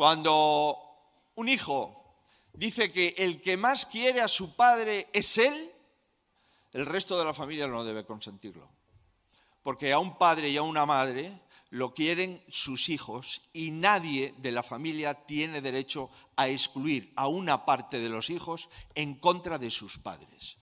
Cuando un hijo dice que el que más quiere a su padre es él, el resto de la familia no debe consentirlo. Porque a un padre y a una madre lo quieren sus hijos y nadie de la familia tiene derecho a excluir a una parte de los hijos en contra de sus padres.